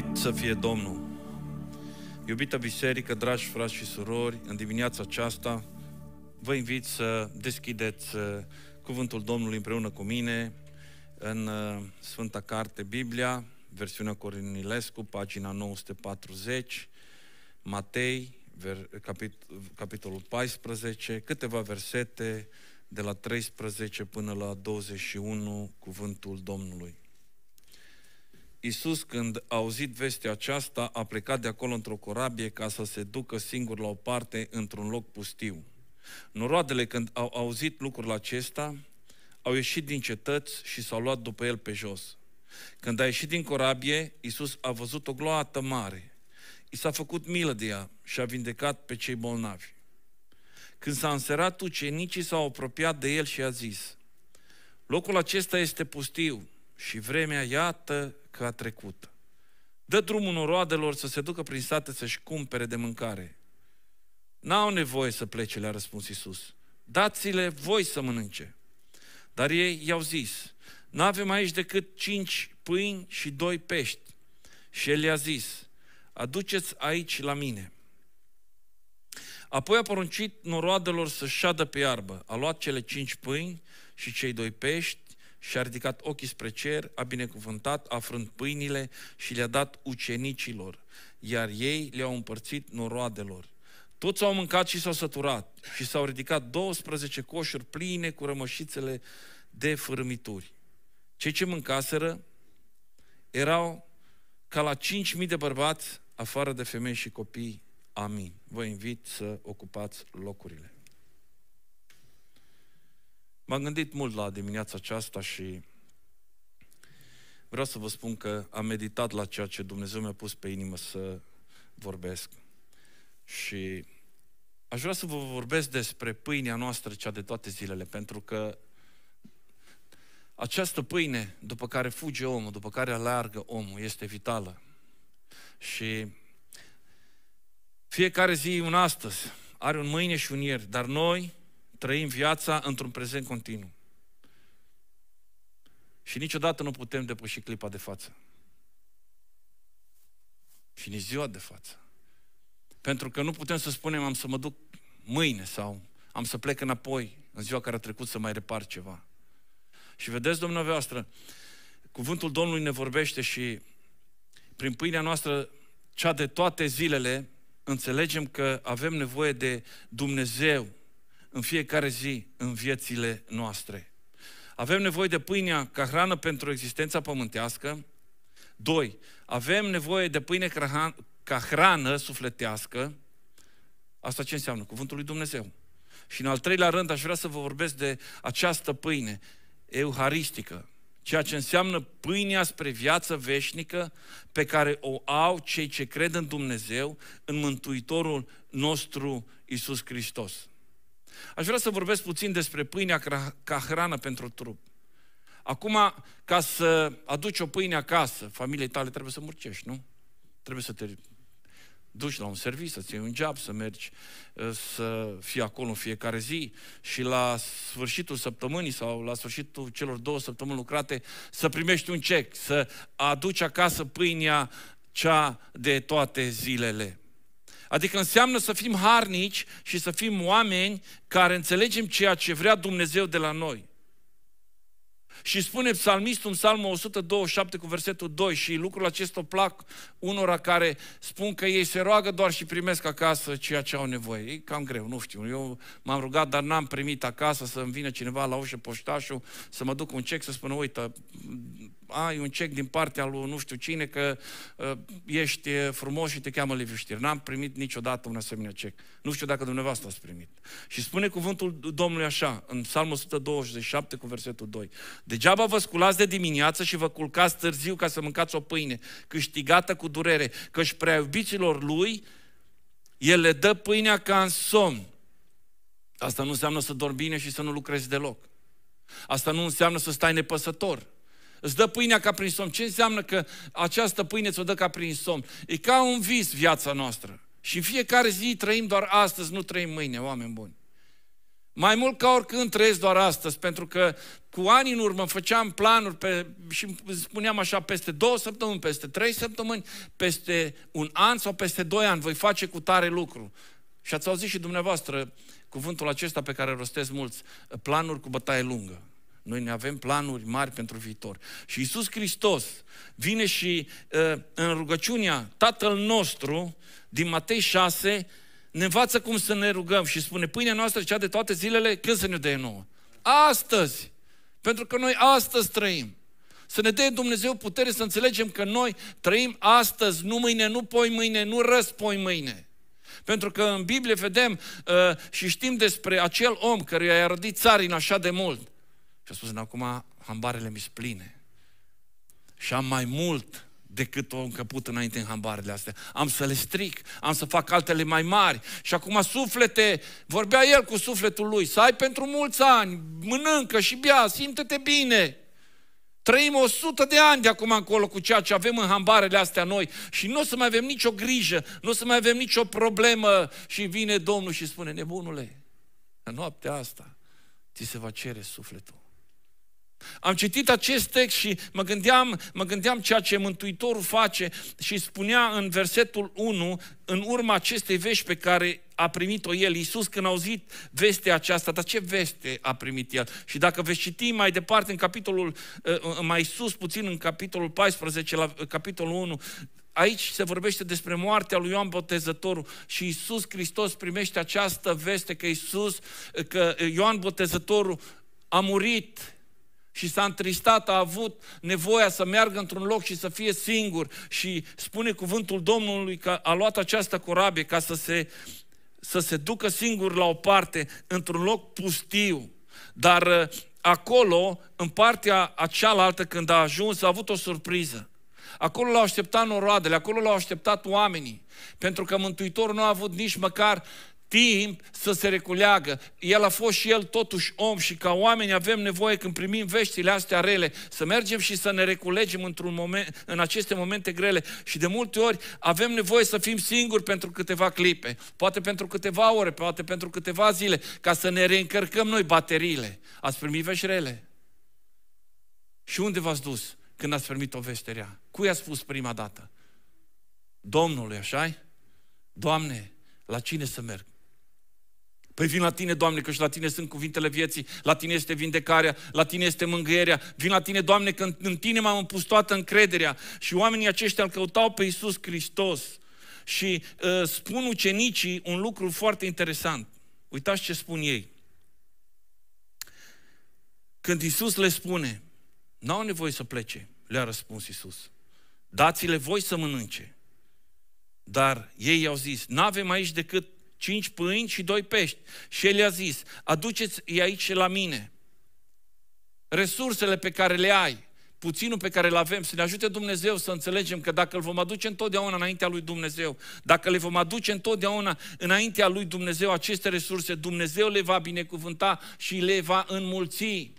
Slăvit să fie Domnul! Iubită biserică, dragi frați și surori, în dimineața aceasta vă invit să deschideți uh, cuvântul Domnului împreună cu mine în uh, Sfânta Carte Biblia, versiunea Corinilescu, pagina 940, Matei, capitolul 14, câteva versete de la 13 până la 21, cuvântul Domnului. Iisus, când a auzit vestea aceasta, a plecat de acolo într-o corabie ca să se ducă singur la o parte, într-un loc pustiu. Noroadele, când au auzit lucrul acesta, au ieșit din cetăți și s-au luat după el pe jos. Când a ieșit din corabie, Iisus a văzut o gloată mare. I s-a făcut milă de ea și a vindecat pe cei bolnavi. Când s-a înserat ucenicii, s-au apropiat de el și a zis, Locul acesta este pustiu și vremea, iată, că a trecut. Dă drumul noroadelor să se ducă prin sate să-și cumpere de mâncare. N-au nevoie să plece, le-a răspuns Isus. Dați-le voi să mănânce. Dar ei i-au zis, nu avem aici decât cinci pâini și doi pești. Și el i-a zis, aduceți aici la mine. Apoi a poruncit noroadelor să șadă pe iarbă. A luat cele cinci pâini și cei doi pești și-a ridicat ochii spre cer, a binecuvântat, a frânt pâinile și le-a dat ucenicilor, iar ei le-au împărțit noroadelor. Toți au mâncat și s-au săturat și s-au ridicat 12 coșuri pline cu rămășițele de fărâmituri. Cei ce mâncaseră erau ca la 5.000 de bărbați, afară de femei și copii. Amin. Vă invit să ocupați locurile. M-am gândit mult la dimineața aceasta și vreau să vă spun că am meditat la ceea ce Dumnezeu mi-a pus pe inimă să vorbesc. Și aș vrea să vă vorbesc despre pâinea noastră, cea de toate zilele, pentru că această pâine după care fuge omul, după care alargă omul, este vitală. Și fiecare zi un astăzi, are un mâine și un ieri, dar noi trăim viața într-un prezent continuu. Și niciodată nu putem depăși clipa de față. Și nici ziua de față. Pentru că nu putem să spunem am să mă duc mâine sau am să plec înapoi în ziua care a trecut să mai repar ceva. Și vedeți, dumneavoastră, cuvântul Domnului ne vorbește și prin pâinea noastră, cea de toate zilele, înțelegem că avem nevoie de Dumnezeu în fiecare zi în viețile noastre. Avem nevoie de pâinea ca hrană pentru existența pământească. Doi, avem nevoie de pâine ca hrană sufletească. Asta ce înseamnă? Cuvântul lui Dumnezeu. Și în al treilea rând aș vrea să vă vorbesc de această pâine euharistică, ceea ce înseamnă pâinea spre viață veșnică pe care o au cei ce cred în Dumnezeu, în Mântuitorul nostru Isus Hristos. Aș vrea să vorbesc puțin despre pâinea ca hrană pentru trup. Acum, ca să aduci o pâine acasă, familiei tale trebuie să murcești, nu? Trebuie să te duci la un serviciu, să-ți iei un job, să mergi, ă, să fii acolo în fiecare zi și la sfârșitul săptămânii sau la sfârșitul celor două săptămâni lucrate să primești un cec, să aduci acasă pâinea cea de toate zilele. Adică înseamnă să fim harnici și să fim oameni care înțelegem ceea ce vrea Dumnezeu de la noi. Și spune psalmistul în psalmul 127 cu versetul 2 și lucrul acesta plac unora care spun că ei se roagă doar și primesc acasă ceea ce au nevoie. E cam greu, nu știu. Eu m-am rugat, dar n-am primit acasă să mi vină cineva la ușă poștașul să mă duc un cec să spună, uite, ai un cec din partea lui nu știu cine că uh, ești frumos și te cheamă Liviu Știr. N-am primit niciodată un asemenea cec. Nu știu dacă dumneavoastră ați primit. Și spune cuvântul Domnului așa, în Psalmul 127 cu versetul 2. Degeaba vă sculați de dimineață și vă culcați târziu ca să mâncați o pâine câștigată cu durere, căci prea iubiților lui el le dă pâinea ca în somn. Asta nu înseamnă să dormi bine și să nu lucrezi deloc. Asta nu înseamnă să stai nepăsător. Îți dă pâinea ca prin somn. Ce înseamnă că această pâine ți-o dă ca prin somn? E ca un vis viața noastră. Și în fiecare zi trăim doar astăzi, nu trăim mâine, oameni buni. Mai mult ca oricând trăiesc doar astăzi, pentru că cu ani în urmă făceam planuri pe, și spuneam așa, peste două săptămâni, peste trei săptămâni, peste un an sau peste doi ani voi face cu tare lucru. Și ați auzit și dumneavoastră cuvântul acesta pe care rostesc mulți, planuri cu bătaie lungă. Noi ne avem planuri mari pentru viitor. Și Isus Hristos vine și uh, în rugăciunea Tatăl nostru din Matei 6 ne învață cum să ne rugăm și spune, pâinea noastră cea de toate zilele, când să ne dea nouă? Astăzi! Pentru că noi astăzi trăim. Să ne dea Dumnezeu putere să înțelegem că noi trăim astăzi, nu mâine, nu poi mâine, nu răspoi mâine. Pentru că în Biblie vedem uh, și știm despre acel om care i-a rădit țarina așa de mult. Și a spus, acum hambarele mi spline. Și am mai mult decât o încăput înainte în hambarele astea. Am să le stric, am să fac altele mai mari. Și acum suflete, vorbea el cu sufletul lui, să ai pentru mulți ani, mănâncă și bea, simte-te bine. Trăim o sută de ani de acum încolo cu ceea ce avem în hambarele astea noi și nu o să mai avem nicio grijă, nu o să mai avem nicio problemă și vine Domnul și spune, nebunule, în noaptea asta ți se va cere sufletul. Am citit acest text și mă gândeam, mă gândeam ceea ce Mântuitorul face și spunea în versetul 1, în urma acestei vești pe care a primit-o el, Iisus când a auzit vestea aceasta, dar ce veste a primit el? Și dacă veți citi mai departe în capitolul, uh, mai sus puțin în capitolul 14, la uh, capitolul 1, aici se vorbește despre moartea lui Ioan Botezătorul și Iisus Hristos primește această veste că Iisus, uh, că Ioan Botezătorul a murit și s-a întristat, a avut nevoia să meargă într-un loc și să fie singur și spune cuvântul Domnului că a luat această corabie ca să se, să se ducă singur la o parte, într-un loc pustiu. Dar uh, acolo, în partea cealaltă, când a ajuns, a avut o surpriză. Acolo l-au așteptat noroadele, acolo l-au așteptat oamenii. Pentru că Mântuitorul nu a avut nici măcar uh, timp să se reculeagă. El a fost și el totuși om și ca oameni avem nevoie când primim veștile astea rele să mergem și să ne reculegem într-un moment, în aceste momente grele și de multe ori avem nevoie să fim singuri pentru câteva clipe, poate pentru câteva ore, poate pentru câteva zile, ca să ne reîncărcăm noi bateriile. Ați primit vești rele? Și unde v-ați dus când ați primit o veste rea? Cui a spus prima dată? Domnului, așa -i? Doamne, la cine să merg? Păi vin la tine, Doamne, că și la tine sunt cuvintele vieții, la tine este vindecarea, la tine este mângâierea. Vin la tine, Doamne, că în tine m-am toată încrederea. Și oamenii aceștia îl căutau pe Iisus Hristos. Și uh, spun ucenicii un lucru foarte interesant. Uitați ce spun ei. Când Iisus le spune, n-au nevoie să plece, le-a răspuns Iisus. Dați-le voi să mănânce. Dar ei i-au zis, n-avem aici decât cinci pâini și doi pești. Și el i-a zis, aduceți-i aici la mine. Resursele pe care le ai, puținul pe care îl avem, să ne ajute Dumnezeu să înțelegem că dacă îl vom aduce întotdeauna înaintea lui Dumnezeu, dacă le vom aduce întotdeauna înaintea lui Dumnezeu aceste resurse, Dumnezeu le va binecuvânta și le va înmulți.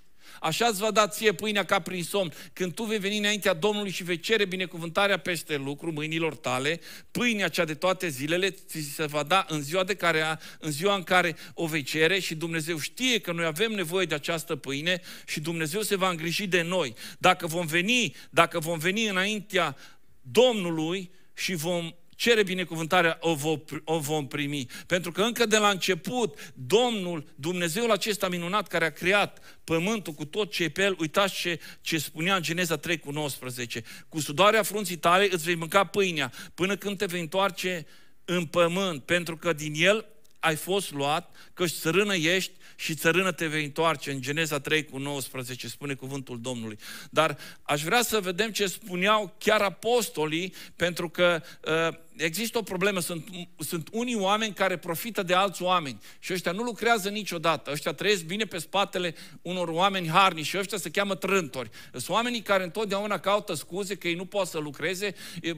Așa îți va da ție pâinea ca prin somn. Când tu vei veni înaintea Domnului și vei cere binecuvântarea peste lucru mâinilor tale, pâinea cea de toate zilele ți se va da în ziua, de care, în ziua în care o vei cere și Dumnezeu știe că noi avem nevoie de această pâine și Dumnezeu se va îngriji de noi. Dacă vom veni, dacă vom veni înaintea Domnului și vom cere binecuvântarea, o, vo, o vom primi. Pentru că încă de la început, Domnul, Dumnezeul acesta minunat care a creat pământul cu tot ce e pe el, uitați ce, ce spunea în Geneza 3 cu 19. Cu sudoarea frunții tale îți vei mânca pâinea până când te vei întoarce în pământ, pentru că din el ai fost luat, căci țărână ești și țărână te vei întoarce. În Geneza 3 cu 19 spune cuvântul Domnului. Dar aș vrea să vedem ce spuneau chiar apostolii, pentru că uh, Există o problemă, sunt, sunt unii oameni care profită de alți oameni și ăștia nu lucrează niciodată, ăștia trăiesc bine pe spatele unor oameni harni și ăștia se cheamă trântori. Sunt oamenii care întotdeauna caută scuze că ei nu pot să lucreze,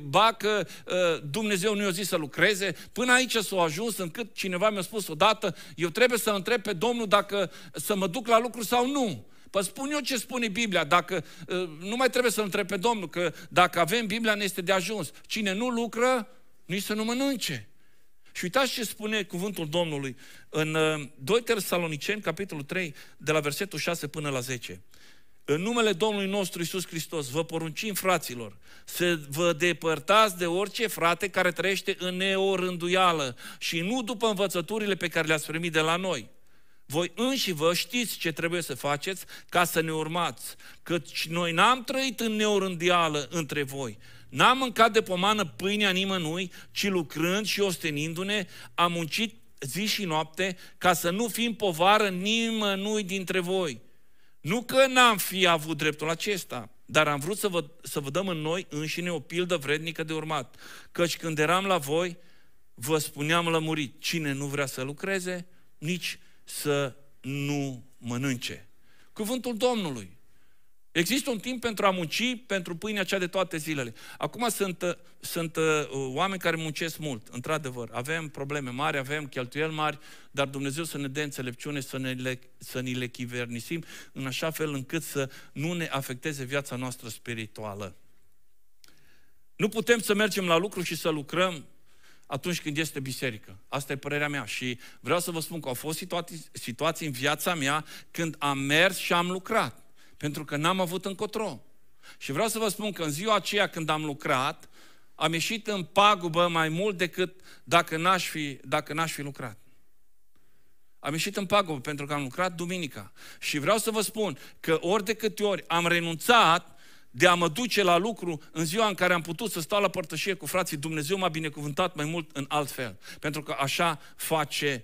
ba că Dumnezeu nu i-a zis să lucreze, până aici s-au ajuns încât cineva mi-a spus odată, eu trebuie să întreb pe Domnul dacă să mă duc la lucru sau nu. Păi spun eu ce spune Biblia, dacă nu mai trebuie să întreb pe Domnul, că dacă avem Biblia ne este de ajuns. Cine nu lucră, nu să nu mănânce. Și uitați ce spune cuvântul Domnului în 2 uh, Tersaloniceni, capitolul 3, de la versetul 6 până la 10. În numele Domnului nostru Isus Hristos, vă poruncim, fraților, să vă depărtați de orice frate care trăiește în neorânduială și nu după învățăturile pe care le-ați primit de la noi. Voi înși vă știți ce trebuie să faceți ca să ne urmați, căci noi n-am trăit în neorândială între voi, N-am mâncat de pomană pâinea nimănui, ci lucrând și ostenindu-ne, am muncit zi și noapte ca să nu fim povară nimănui dintre voi. Nu că n-am fi avut dreptul acesta, dar am vrut să vă, să vă dăm în noi înșine o pildă vrednică de urmat. Căci când eram la voi, vă spuneam lămurit, cine nu vrea să lucreze, nici să nu mănânce. Cuvântul Domnului. Există un timp pentru a munci pentru pâinea cea de toate zilele. Acum sunt, uh, sunt uh, oameni care muncesc mult, într-adevăr. Avem probleme mari, avem cheltuieli mari, dar Dumnezeu să ne dea înțelepciune, să, ne le, să ni le chivernisim în așa fel încât să nu ne afecteze viața noastră spirituală. Nu putem să mergem la lucru și să lucrăm atunci când este biserică. Asta e părerea mea și vreau să vă spun că au fost situații, situații în viața mea când am mers și am lucrat. Pentru că n-am avut încotro. Și vreau să vă spun că în ziua aceea când am lucrat, am ieșit în pagubă mai mult decât dacă n-aș fi, dacă n-aș fi lucrat. Am ieșit în pagubă pentru că am lucrat duminica. Și vreau să vă spun că ori de câte ori am renunțat de a mă duce la lucru în ziua în care am putut să stau la părtășie cu frații, Dumnezeu m-a binecuvântat mai mult în alt fel. Pentru că așa face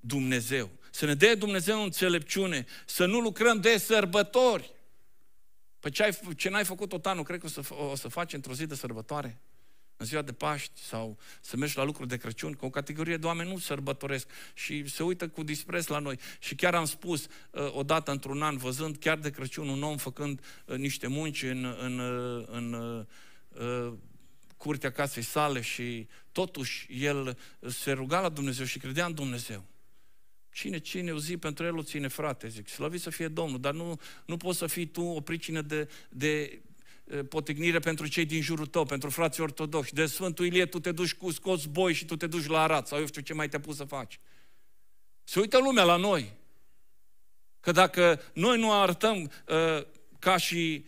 Dumnezeu să ne dea Dumnezeu înțelepciune, să nu lucrăm de sărbători. Păi ce, ai, ce n-ai făcut tot anul, cred că o să, o să faci într-o zi de sărbătoare? În ziua de Paști sau să mergi la lucruri de Crăciun, că o categorie de oameni nu sărbătoresc și se uită cu dispreț la noi. Și chiar am spus uh, odată într-un an, văzând chiar de Crăciun un om făcând uh, niște munci în, în, uh, în, în curtea casei sale și totuși el se ruga la Dumnezeu și credea în Dumnezeu. Cine cine o zi pentru el o ține frate, zic, slăvit să fie Domnul, dar nu, nu poți să fii tu o pricină de, de potignire pentru cei din jurul tău, pentru frații ortodoxi. De Sfântul Ilie tu te duci cu scos boi și tu te duci la arat sau eu știu ce mai te-a pus să faci. Se uită lumea la noi. Că dacă noi nu arătăm uh, ca și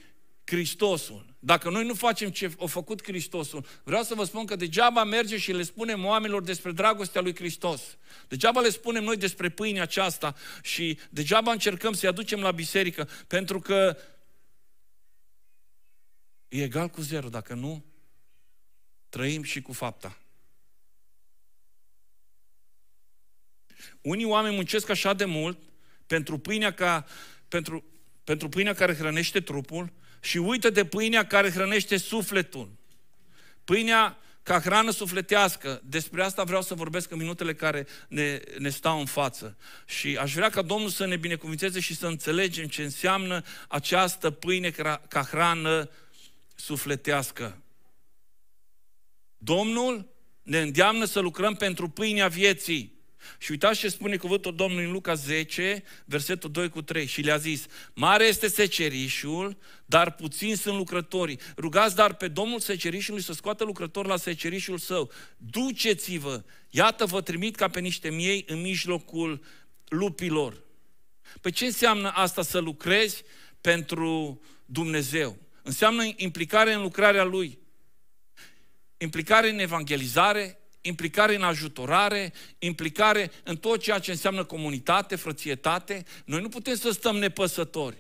Hristosul, dacă noi nu facem ce a făcut Hristosul, vreau să vă spun că degeaba merge și le spunem oamenilor despre dragostea lui Hristos. Degeaba le spunem noi despre pâinea aceasta și degeaba încercăm să-i aducem la biserică, pentru că e egal cu zero. Dacă nu, trăim și cu fapta. Unii oameni muncesc așa de mult pentru pâinea, ca, pentru, pentru pâinea care hrănește trupul, și uită de pâinea care hrănește sufletul. Pâinea ca hrană sufletească. Despre asta vreau să vorbesc în minutele care ne, ne stau în față. Și aș vrea ca Domnul să ne binecuvinteze și să înțelegem ce înseamnă această pâine ca, ca hrană sufletească. Domnul ne îndeamnă să lucrăm pentru pâinea vieții. Și uitați ce spune cuvântul Domnului în Luca 10, versetul 2 cu 3. Și le-a zis, mare este secerișul, dar puțin sunt lucrătorii. Rugați dar pe Domnul secerișului să scoată lucrători la secerișul său. Duceți-vă, iată vă trimit ca pe niște miei în mijlocul lupilor. Păi ce înseamnă asta să lucrezi pentru Dumnezeu? Înseamnă implicare în lucrarea Lui, implicare în evangelizare, implicare în ajutorare, implicare în tot ceea ce înseamnă comunitate, frățietate. Noi nu putem să stăm nepăsători.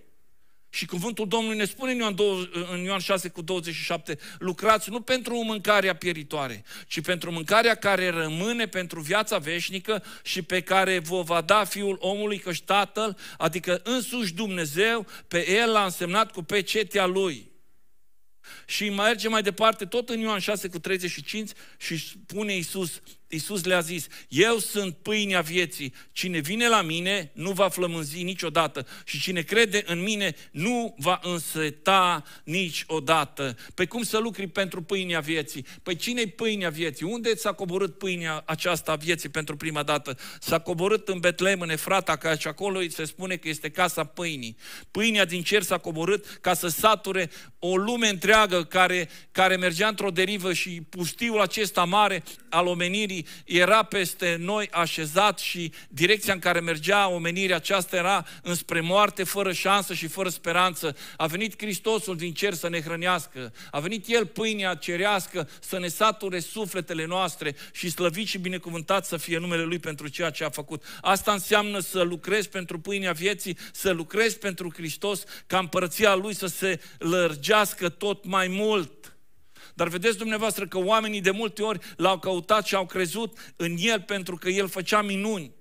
Și cuvântul Domnului ne spune în Ioan, 20, în Ioan 6 cu 27, lucrați nu pentru mâncarea pieritoare, ci pentru mâncarea care rămâne pentru viața veșnică și pe care vă va da Fiul omului căci Tatăl, adică însuși Dumnezeu, pe El l-a însemnat cu pecetea Lui. Și merge mai departe, tot în Ioan 6 cu 35 și spune Iisus, Iisus le-a zis, eu sunt pâinea vieții, cine vine la mine nu va flămânzi niciodată și cine crede în mine nu va înseta niciodată. Pe cum să lucri pentru pâinea vieții? Păi cine-i pâinea vieții? Unde s-a coborât pâinea aceasta a vieții pentru prima dată? S-a coborât în Betlehem, în Efrata, că și acolo se spune că este casa pâinii. Pâinea din cer s-a coborât ca să sature o lume întreagă care, care mergea într-o derivă și pustiul acesta mare al omenirii era peste noi așezat și direcția în care mergea omenirea aceasta era înspre moarte, fără șansă și fără speranță. A venit Hristosul din cer să ne hrănească, a venit El pâinea cerească să ne sature sufletele noastre și slăvit și binecuvântat să fie numele Lui pentru ceea ce a făcut. Asta înseamnă să lucrezi pentru pâinea vieții, să lucrezi pentru Hristos, ca împărăția Lui să se lărgească tot mai mult. Dar vedeți dumneavoastră că oamenii de multe ori l-au căutat și au crezut în el pentru că el făcea minuni.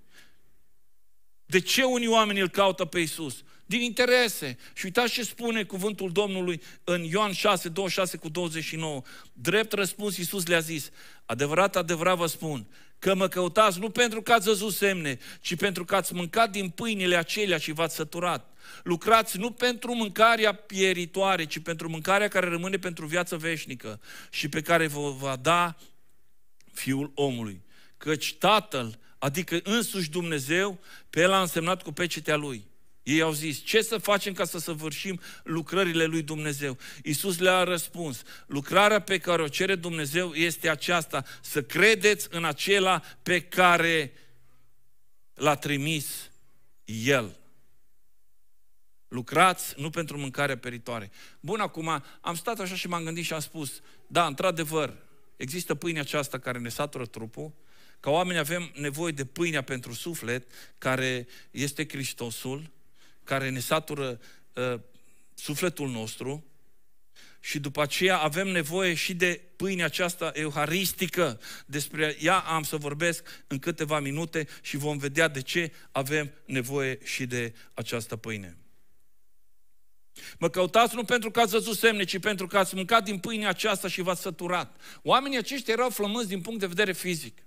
De ce unii oameni îl caută pe Isus? Din interese. Și uitați ce spune cuvântul Domnului în Ioan 6, 26 cu 29. Drept răspuns, Iisus le-a zis, adevărat, adevărat vă spun, că mă căutați nu pentru că ați văzut semne, ci pentru că ați mâncat din pâinile acelea și v-ați săturat. Lucrați nu pentru mâncarea pieritoare, ci pentru mâncarea care rămâne pentru viață veșnică și pe care vă va da Fiul omului. Căci Tatăl, adică însuși Dumnezeu, pe el a însemnat cu pecetea Lui. Ei au zis, ce să facem ca să săvârșim lucrările lui Dumnezeu? Iisus le-a răspuns, lucrarea pe care o cere Dumnezeu este aceasta, să credeți în acela pe care l-a trimis El. Lucrați nu pentru mâncare peritoare. Bun, acum am stat așa și m-am gândit și am spus, da, într-adevăr, există pâinea aceasta care ne satură trupul, ca oameni avem nevoie de pâinea pentru suflet, care este Hristosul, care ne satură uh, sufletul nostru și după aceea avem nevoie și de pâinea aceasta euharistică. Despre ea am să vorbesc în câteva minute și vom vedea de ce avem nevoie și de această pâine. Mă căutați nu pentru că ați văzut semne, ci pentru că ați mâncat din pâinea aceasta și v-ați săturat. Oamenii aceștia erau flămânzi din punct de vedere fizic.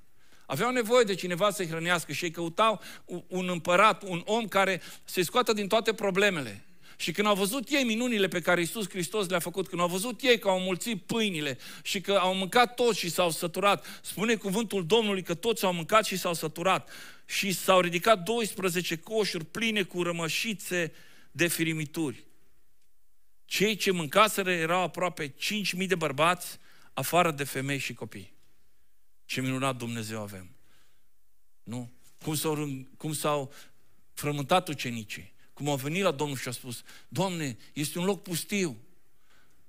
Aveau nevoie de cineva să-i hrănească și ei căutau un împărat, un om care să-i scoată din toate problemele. Și când au văzut ei minunile pe care Iisus Hristos le-a făcut, când au văzut ei că au mulțit pâinile și că au mâncat toți și s-au săturat, spune cuvântul Domnului că toți au mâncat și s-au săturat și s-au ridicat 12 coșuri pline cu rămășițe de firimituri. Cei ce mâncaseră erau aproape 5.000 de bărbați, afară de femei și copii. Ce minunat Dumnezeu avem. Nu? Cum s-au, cum s-au frământat ucenicii, cum au venit la Domnul și a spus, Doamne, este un loc pustiu,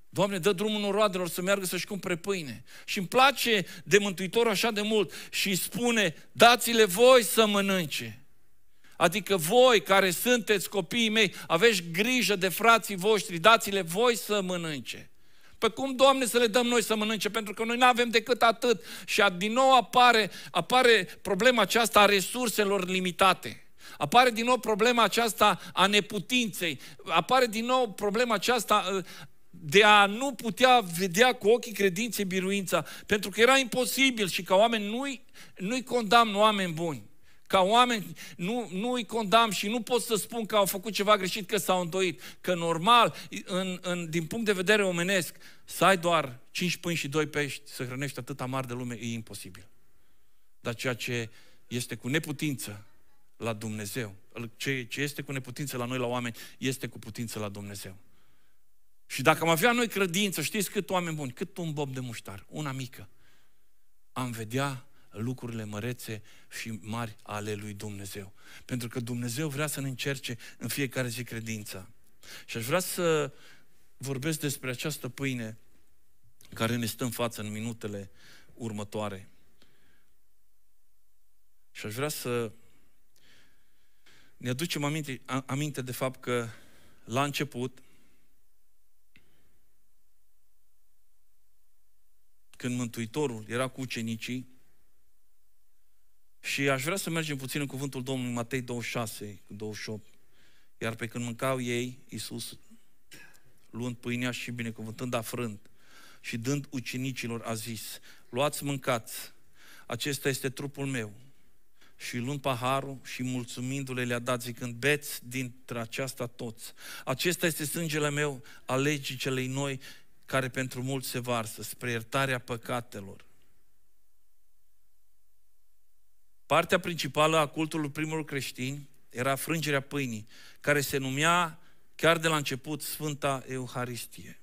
Doamne, dă drumul roadelor să meargă să-și cumpere pâine. Și îmi place de Mântuitor așa de mult și îi spune, dați-le voi să mănânce. Adică voi care sunteți copiii mei, aveți grijă de frații voștri, dați-le voi să mănânce. Pe cum, Doamne, să le dăm noi să mănânce? Pentru că noi nu avem decât atât. Și a, din nou apare, apare problema aceasta a resurselor limitate. Apare din nou problema aceasta a neputinței. Apare din nou problema aceasta uh, de a nu putea vedea cu ochii credinței biruința, pentru că era imposibil și ca oameni nu-i, nu-i condamn oameni buni. Ca oameni, nu, nu îi condamn și nu pot să spun că au făcut ceva greșit, că s-au îndoit. Că normal, în, în, din punct de vedere omenesc, să ai doar cinci pâini și doi pești, să hrănești atâta mare de lume, e imposibil. Dar ceea ce este cu neputință la Dumnezeu, ce, ce este cu neputință la noi, la oameni, este cu putință la Dumnezeu. Și dacă am avea noi credință, știți cât oameni buni, cât un bob de muștar, una mică, am vedea lucrurile mărețe și mari ale lui Dumnezeu. Pentru că Dumnezeu vrea să ne încerce în fiecare zi credința. Și aș vrea să vorbesc despre această pâine care ne stă în față în minutele următoare. Și aș vrea să ne aducem aminte, aminte de fapt că la început, când Mântuitorul era cu ucenicii, și aș vrea să mergem puțin în cuvântul Domnului Matei 26 28. Iar pe când mâncau ei, Iisus, luând pâinea și binecuvântând afrânt și dând ucenicilor, a zis, luați mâncați, acesta este trupul meu. Și luând paharul și mulțumindu-le le-a dat zicând, beți dintre aceasta toți. Acesta este sângele meu, alegii celei noi, care pentru mulți se varsă, spre iertarea păcatelor. Partea principală a cultului primului creștin era frângerea pâinii, care se numea chiar de la început Sfânta Euharistie.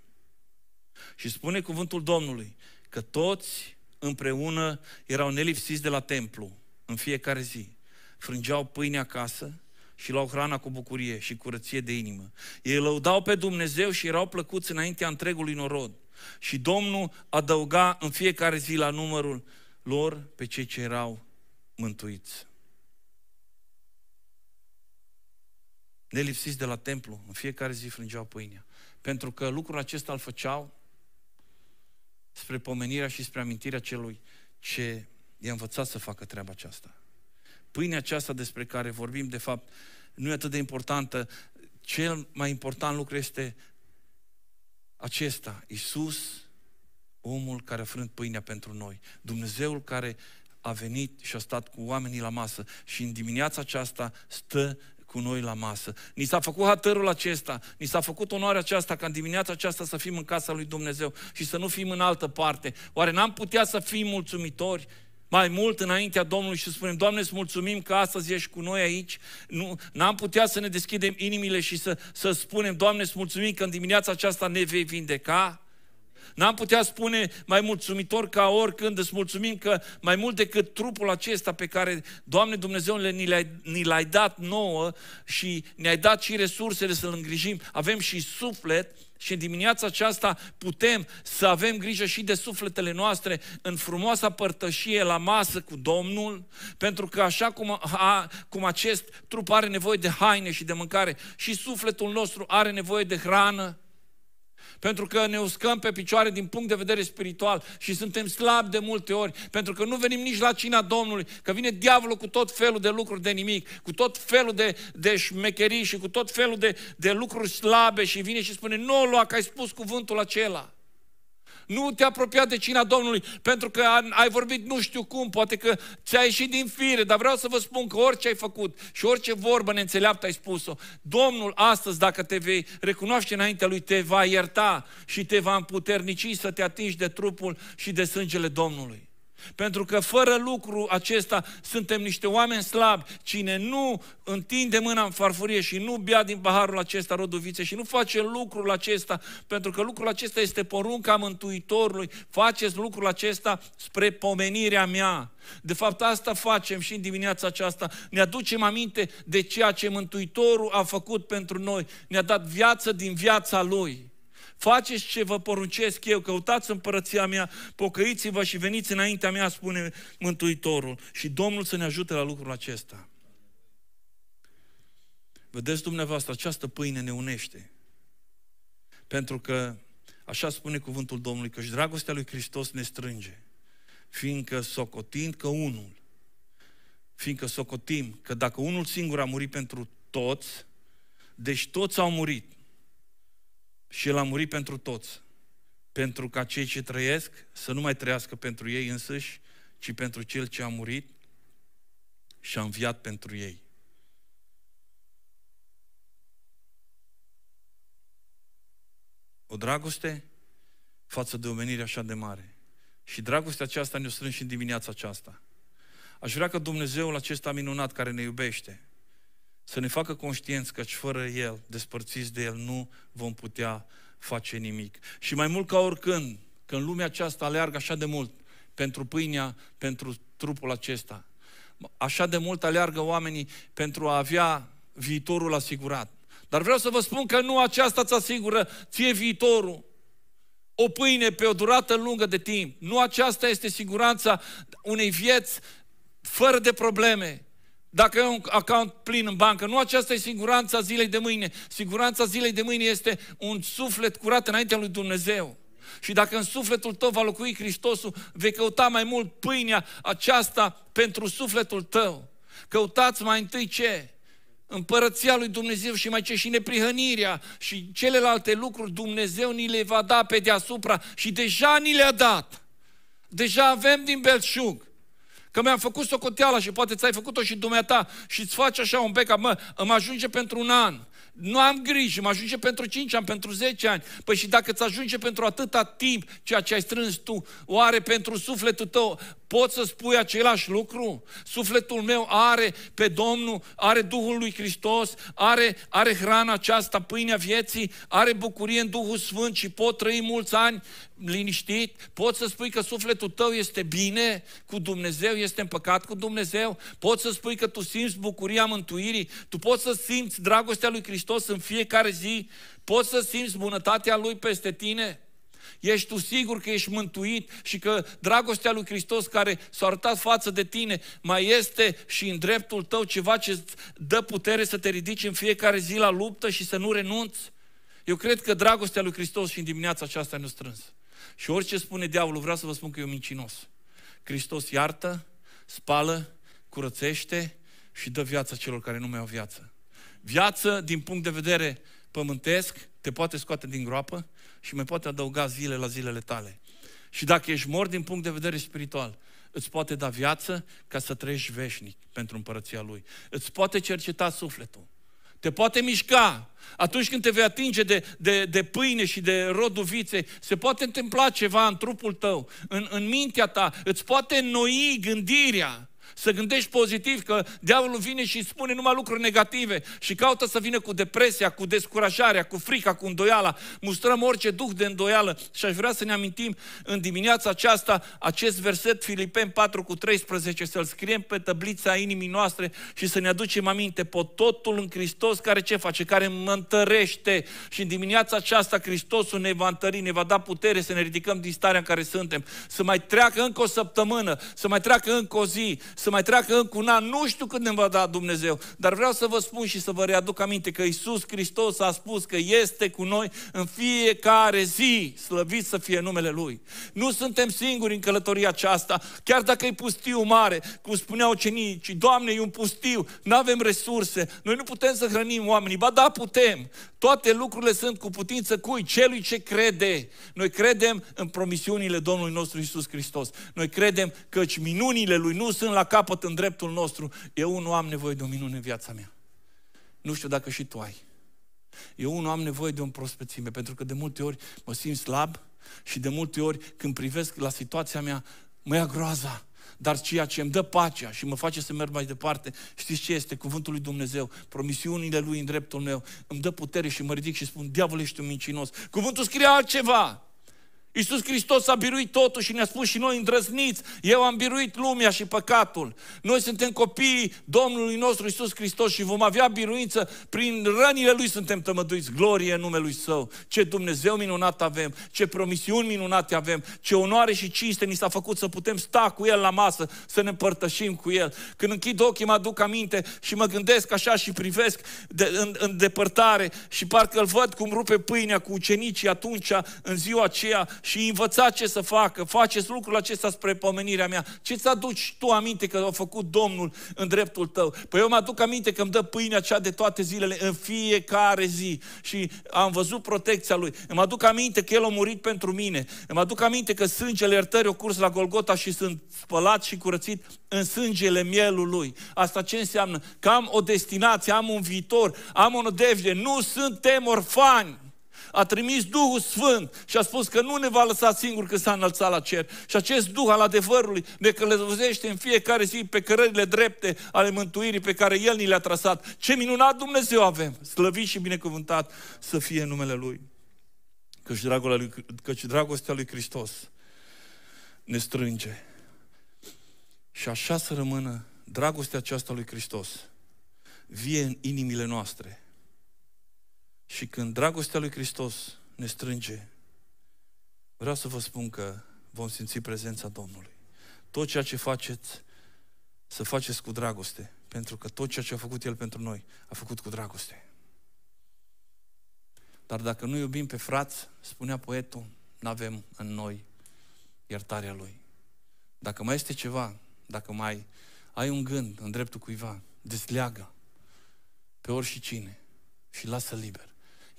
Și spune cuvântul Domnului că toți împreună erau nelipsiți de la templu în fiecare zi. Frângeau pâine acasă și luau hrana cu bucurie și curăție de inimă. Ei lăudau pe Dumnezeu și erau plăcuți înaintea întregului norod. Și Domnul adăuga în fiecare zi la numărul lor pe cei ce erau mântuiți. Nelipsiți de la templu, în fiecare zi frângeau pâinea. Pentru că lucrul acesta îl făceau spre pomenirea și spre amintirea celui ce i-a învățat să facă treaba aceasta. Pâinea aceasta despre care vorbim, de fapt, nu e atât de importantă. Cel mai important lucru este acesta, Isus, omul care a frânt pâinea pentru noi, Dumnezeul care a venit și a stat cu oamenii la masă și în dimineața aceasta stă cu noi la masă. Ni s-a făcut hatărul acesta, ni s-a făcut onoarea aceasta ca în dimineața aceasta să fim în casa lui Dumnezeu și să nu fim în altă parte. Oare n-am putea să fim mulțumitori mai mult înaintea Domnului și spunem, Doamne, îți mulțumim că astăzi ești cu noi aici. Nu, n-am putea să ne deschidem inimile și să, să spunem, Doamne, îți mulțumim că în dimineața aceasta ne vei vindeca. N-am putea spune mai mulțumitor ca oricând, îți mulțumim că mai mult decât trupul acesta pe care, Doamne Dumnezeu ni l-ai, ni l-ai dat nouă și ne-ai dat și resursele să-l îngrijim, avem și suflet și în dimineața aceasta putem să avem grijă și de sufletele noastre în frumoasa părtășie la masă cu Domnul, pentru că așa cum, a, cum acest trup are nevoie de haine și de mâncare, și sufletul nostru are nevoie de hrană, pentru că ne uscăm pe picioare din punct de vedere spiritual și suntem slabi de multe ori, pentru că nu venim nici la cina Domnului, că vine diavolul cu tot felul de lucruri de nimic, cu tot felul de, de șmecherii și cu tot felul de, de lucruri slabe și vine și spune, nu o lua că ai spus cuvântul acela. Nu te apropia de cina Domnului pentru că ai vorbit nu știu cum, poate că ți-a ieșit din fire, dar vreau să vă spun că orice ai făcut și orice vorbă neînțeleaptă ai spus-o, Domnul astăzi, dacă te vei recunoaște înaintea Lui, te va ierta și te va împuternici să te atingi de trupul și de sângele Domnului. Pentru că fără lucru acesta suntem niște oameni slabi. Cine nu întinde mâna în farfurie și nu bea din paharul acesta roduvițe și nu face lucrul acesta, pentru că lucrul acesta este porunca Mântuitorului, faceți lucrul acesta spre pomenirea mea. De fapt, asta facem și în dimineața aceasta. Ne aducem aminte de ceea ce Mântuitorul a făcut pentru noi. Ne-a dat viață din viața Lui faceți ce vă poruncesc eu, căutați împărăția mea, pocăiți-vă și veniți înaintea mea, spune Mântuitorul. Și Domnul să ne ajute la lucrul acesta. Vedeți dumneavoastră, această pâine ne unește. Pentru că, așa spune cuvântul Domnului, că și dragostea lui Hristos ne strânge. Fiindcă socotind că unul, fiindcă socotim că dacă unul singur a murit pentru toți, deci toți au murit. Și El a murit pentru toți, pentru ca cei ce trăiesc să nu mai trăiască pentru ei însăși, ci pentru Cel ce a murit și a înviat pentru ei. O dragoste față de omenire așa de mare. Și dragostea aceasta ne-o strâng și în dimineața aceasta. Aș vrea că Dumnezeul acesta minunat care ne iubește, să ne facă conștienți și fără El, despărțiți de El, nu vom putea face nimic. Și mai mult ca oricând, când lumea aceasta aleargă așa de mult pentru pâinea, pentru trupul acesta. Așa de mult aleargă oamenii pentru a avea viitorul asigurat. Dar vreau să vă spun că nu aceasta îți asigură ție viitorul. O pâine pe o durată lungă de timp. Nu aceasta este siguranța unei vieți fără de probleme, dacă e un account plin în bancă, nu aceasta e siguranța zilei de mâine. Siguranța zilei de mâine este un suflet curat înaintea lui Dumnezeu. Și dacă în sufletul tău va locui Hristosul, vei căuta mai mult pâinea aceasta pentru sufletul tău. Căutați mai întâi ce? Împărăția lui Dumnezeu și mai ce și neprihănirea și celelalte lucruri Dumnezeu ni le va da pe deasupra și deja ni le-a dat. Deja avem din belșug. Că mi-am făcut socoteala și poate ți-ai făcut-o și dumneata și îți faci așa un backup, mă, îmi ajunge pentru un an. Nu am grijă, mă ajunge pentru 5 ani, pentru 10 ani. Păi și dacă îți ajunge pentru atâta timp ceea ce ai strâns tu, oare pentru sufletul tău poți să spui același lucru? Sufletul meu are pe Domnul, are Duhul lui Hristos, are, are hrana aceasta, pâinea vieții, are bucurie în Duhul Sfânt și pot trăi mulți ani liniștit? Poți să spui că sufletul tău este bine cu Dumnezeu, este împăcat cu Dumnezeu? Poți să spui că tu simți bucuria mântuirii? Tu poți să simți dragostea lui Hristos în fiecare zi? Poți să simți bunătatea lui peste tine? Ești tu sigur că ești mântuit și că dragostea lui Hristos care s-a arătat față de tine mai este și în dreptul tău ceva ce îți dă putere să te ridici în fiecare zi la luptă și să nu renunți? Eu cred că dragostea lui Hristos și în dimineața aceasta ne strâns. Și orice spune diavolul, vreau să vă spun că e un mincinos. Hristos iartă, spală, curățește și dă viața celor care nu mai au viață. Viață, din punct de vedere pământesc, te poate scoate din groapă și mai poate adăuga zile la zilele tale. Și dacă ești mor din punct de vedere spiritual, îți poate da viață ca să trăiești veșnic pentru împărăția Lui. Îți poate cerceta sufletul te poate mișca. Atunci când te vei atinge de, de, de pâine și de rodul viței, se poate întâmpla ceva în trupul tău, în, în mintea ta, îți poate noi gândirea. Să gândești pozitiv că diavolul vine și spune numai lucruri negative și caută să vină cu depresia, cu descurajarea, cu frica, cu îndoiala. Mustrăm orice duh de îndoială și aș vrea să ne amintim în dimineața aceasta acest verset Filipen 4 cu 13, să-l scriem pe tăblița inimii noastre și să ne aducem aminte pot totul în Hristos care ce face? Care mă întărește și în dimineața aceasta Hristosul ne va întări, ne va da putere să ne ridicăm din starea în care suntem, să mai treacă încă o săptămână, să mai treacă încă o zi, să mai treacă încă un an, nu știu când ne va da Dumnezeu, dar vreau să vă spun și să vă readuc aminte că Isus Hristos a spus că este cu noi în fiecare zi, slăvit să fie numele Lui. Nu suntem singuri în călătoria aceasta, chiar dacă e pustiu mare, cum spuneau cenicii, Doamne, e un pustiu, nu avem resurse, noi nu putem să hrănim oamenii, ba da, putem, toate lucrurile sunt cu putință cui? Celui ce crede. Noi credem în promisiunile Domnului nostru Isus Hristos. Noi credem căci minunile Lui nu sunt la capăt în dreptul nostru, eu nu am nevoie de o minune în viața mea. Nu știu dacă și tu ai. Eu nu am nevoie de o prospețime, pentru că de multe ori mă simt slab și de multe ori când privesc la situația mea, mă ia groaza. Dar ceea ce îmi dă pacea și mă face să merg mai departe, știți ce este? Cuvântul lui Dumnezeu, promisiunile lui în dreptul meu, îmi dă putere și mă ridic și spun, diavol, ești un mincinos. Cuvântul scrie altceva. Iisus Hristos a biruit totul și ne-a spus și noi îndrăzniți, eu am biruit lumea și păcatul. Noi suntem copiii Domnului nostru Iisus Hristos și vom avea biruință, prin rănile Lui suntem tămăduiți, glorie în numelui Său. Ce Dumnezeu minunat avem, ce promisiuni minunate avem, ce onoare și cinste ni s-a făcut să putem sta cu El la masă, să ne împărtășim cu El. Când închid ochii, mă aduc aminte și mă gândesc așa și privesc de, în, în depărtare și parcă îl văd cum rupe pâinea cu ucenicii atunci, în ziua aceea, și învățați ce să facă, faceți lucrul acesta spre pomenirea mea. Ce-ți aduci tu aminte că a făcut Domnul în dreptul tău? Păi eu mă aduc aminte că îmi dă pâinea cea de toate zilele, în fiecare zi și am văzut protecția Lui. Îmi aduc aminte că El a murit pentru mine. Îmi aduc aminte că sângele iertării o curs la Golgota și sunt spălat și curățit în sângele mielului. Asta ce înseamnă? Că am o destinație, am un viitor, am o nădejde. Nu suntem orfani a trimis Duhul Sfânt și a spus că nu ne va lăsa singur că s-a înălțat la cer. Și acest Duh al adevărului ne călăuzește în fiecare zi pe cărările drepte ale mântuirii pe care El ni le-a trasat. Ce minunat Dumnezeu avem! Slăvit și binecuvântat să fie numele Lui. Căci, dragul lui, căci dragostea lui Hristos ne strânge. Și așa să rămână dragostea aceasta lui Hristos vie în inimile noastre și când dragostea lui Hristos ne strânge, vreau să vă spun că vom simți prezența Domnului. Tot ceea ce faceți, să faceți cu dragoste, pentru că tot ceea ce a făcut El pentru noi, a făcut cu dragoste. Dar dacă nu iubim pe frați, spunea poetul, nu avem în noi iertarea Lui. Dacă mai este ceva, dacă mai ai un gând în dreptul cuiva, desleagă pe oricine și lasă liber.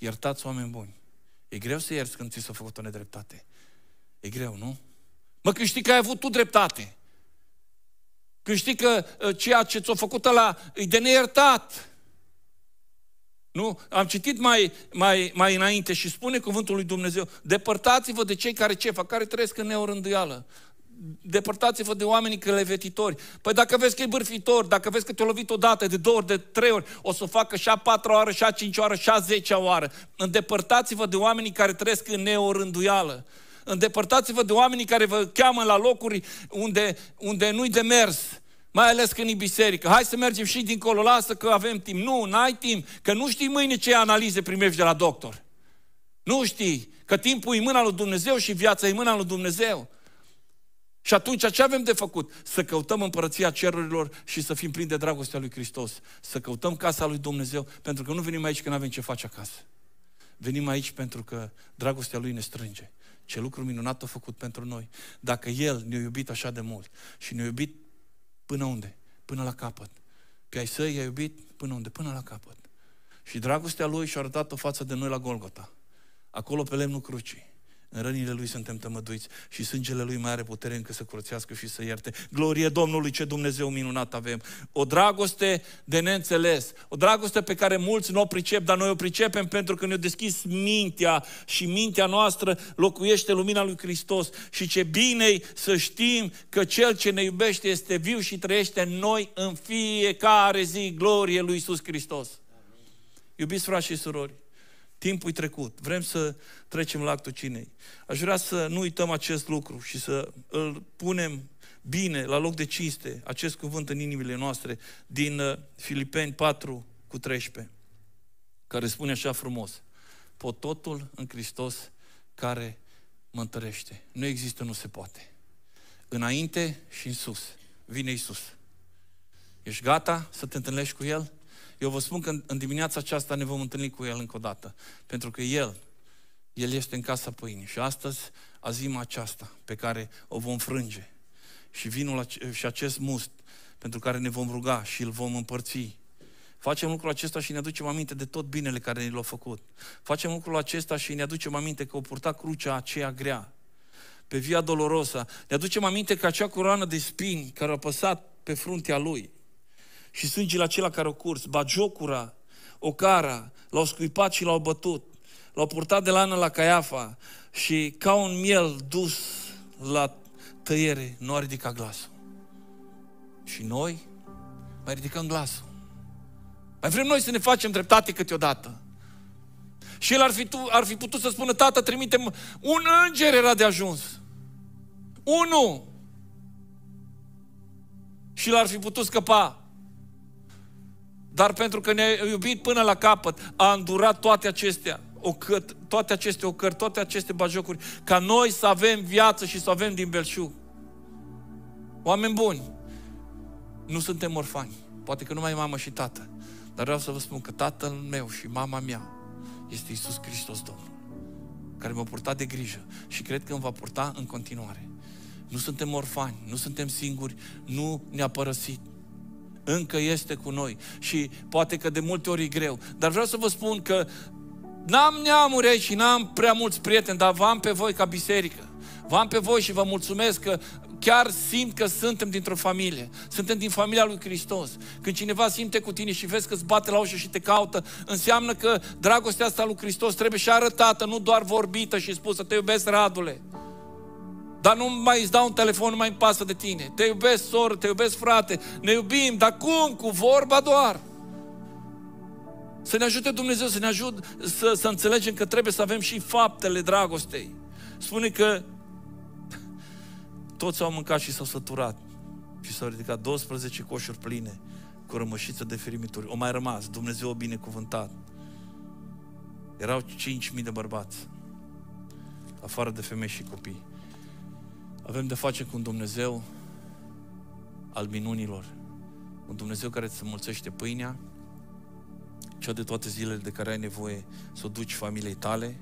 Iertați oameni buni. E greu să ierți când ți s-a făcut o nedreptate. E greu, nu? Mă, când știi că ai avut tu dreptate. Când știi că ă, ceea ce ți-a făcut la e de neiertat. Nu? Am citit mai, mai, mai înainte și spune cuvântul lui Dumnezeu, depărtați-vă de cei care ce fac, care trăiesc în neorânduială depărtați-vă de oamenii clevetitori. Păi dacă vezi că e bârfitor, dacă vezi că te-a lovit odată, de două ori, de trei ori, o să o facă și a patra oară, și a cinci oară, și a zecea oară. Îndepărtați-vă de oamenii care trăiesc în neorânduială. Îndepărtați-vă de oamenii care vă cheamă la locuri unde, unde nu-i de mers. Mai ales când e biserică. Hai să mergem și dincolo, lasă că avem timp. Nu, n-ai timp, că nu știi mâine ce analize primești de la doctor. Nu știi că timpul e mâna lui Dumnezeu și viața e mâna lui Dumnezeu. Și atunci ce avem de făcut? Să căutăm împărăția cerurilor și să fim plini de dragostea lui Hristos. Să căutăm casa lui Dumnezeu, pentru că nu venim aici că nu avem ce face acasă. Venim aici pentru că dragostea lui ne strânge. Ce lucru minunat a făcut pentru noi. Dacă El ne-a iubit așa de mult și ne-a iubit până unde? Până la capăt. Pe ai săi i-a iubit până unde? Până la capăt. Și dragostea Lui și-a arătat-o față de noi la Golgota. Acolo pe lemnul crucii. În rănile Lui suntem tămăduiți și sângele Lui mai are putere încă să curățească și să ierte. Glorie Domnului, ce Dumnezeu minunat avem! O dragoste de neînțeles, o dragoste pe care mulți nu o pricep, dar noi o pricepem pentru că ne-a deschis mintea și mintea noastră locuiește lumina Lui Hristos. Și ce bine să știm că Cel ce ne iubește este viu și trăiește în noi în fiecare zi. Glorie Lui Iisus Hristos! Iubiți frați și surori, Timpul e trecut. Vrem să trecem la actul cinei. Aș vrea să nu uităm acest lucru și să îl punem bine, la loc de cinste, acest cuvânt în inimile noastre din uh, Filipeni 4 cu 13, care spune așa frumos. Pot totul în Hristos care mă întărește. Nu există, nu se poate. Înainte și în sus. Vine Iisus. Ești gata să te întâlnești cu El? Eu vă spun că în, dimineața aceasta ne vom întâlni cu El încă o dată. Pentru că El, El este în casa pâinii. Și astăzi, azima aceasta pe care o vom frânge și vinul și acest must pentru care ne vom ruga și îl vom împărți. Facem lucrul acesta și ne aducem aminte de tot binele care ne l-a făcut. Facem lucrul acesta și ne aducem aminte că o purta crucea aceea grea, pe via dolorosa. Ne aducem aminte că acea coroană de spini care a păsat pe fruntea lui, și sângele acela care au curs, bagiocura, ocara, l-au scuipat și l-au bătut, l-au purtat de la lană la Caiafa și ca un miel dus la tăiere, nu a ridicat glasul. Și noi mai ridicăm glasul. Mai vrem noi să ne facem dreptate câteodată. Și el ar fi, tu, ar fi putut să spună, tată, trimitem un înger era de ajuns. Unul. Și l-ar fi putut scăpa dar pentru că ne-a iubit până la capăt, a îndurat toate acestea, ocăt, toate aceste ocări, toate aceste bajocuri, ca noi să avem viață și să avem din belșug. Oameni buni, nu suntem orfani. Poate că nu mai e mamă și tată, dar vreau să vă spun că tatăl meu și mama mea este Isus Hristos Domnul, care m-a purtat de grijă și cred că îmi va purta în continuare. Nu suntem orfani, nu suntem singuri, nu ne-a părăsit, încă este cu noi și poate că de multe ori e greu. Dar vreau să vă spun că n-am neamuri aici și n-am prea mulți prieteni, dar v-am pe voi ca biserică. V-am pe voi și vă mulțumesc că chiar simt că suntem dintr-o familie. Suntem din familia lui Hristos. Când cineva simte cu tine și vezi că îți bate la ușă și te caută, înseamnă că dragostea asta lui Hristos trebuie și arătată, nu doar vorbită și spusă, te iubesc, Radule. Dar nu mai îți dau un telefon, nu mai îmi pasă de tine. Te iubesc, soră, te iubesc, frate, ne iubim, dar cum? Cu vorba doar. Să ne ajute Dumnezeu, să ne ajut să, să înțelegem că trebuie să avem și faptele dragostei. Spune că toți au mâncat și s-au săturat și s-au ridicat 12 coșuri pline cu rămășiță de firimituri. O mai rămas, Dumnezeu o binecuvântat. Erau 5.000 de bărbați, afară de femei și copii. Avem de face cu un Dumnezeu al minunilor. Un Dumnezeu care îți mulțește pâinea, cea de toate zilele de care ai nevoie să o duci familiei tale.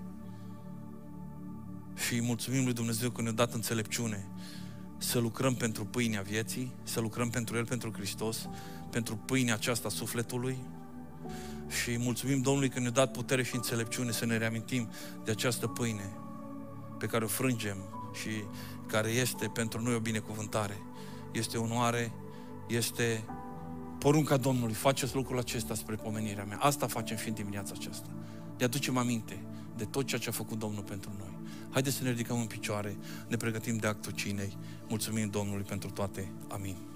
Și mulțumim lui Dumnezeu că ne-a dat înțelepciune să lucrăm pentru pâinea vieții, să lucrăm pentru El, pentru Hristos, pentru pâinea aceasta sufletului. Și mulțumim Domnului că ne-a dat putere și înțelepciune să ne reamintim de această pâine pe care o frângem și care este pentru noi o binecuvântare, este onoare, este porunca Domnului, faceți lucrul acesta spre pomenirea mea. Asta facem în dimineața aceasta. Ne aducem aminte de tot ceea ce a făcut Domnul pentru noi. Haideți să ne ridicăm în picioare, ne pregătim de actul cinei. Mulțumim Domnului pentru toate. Amin.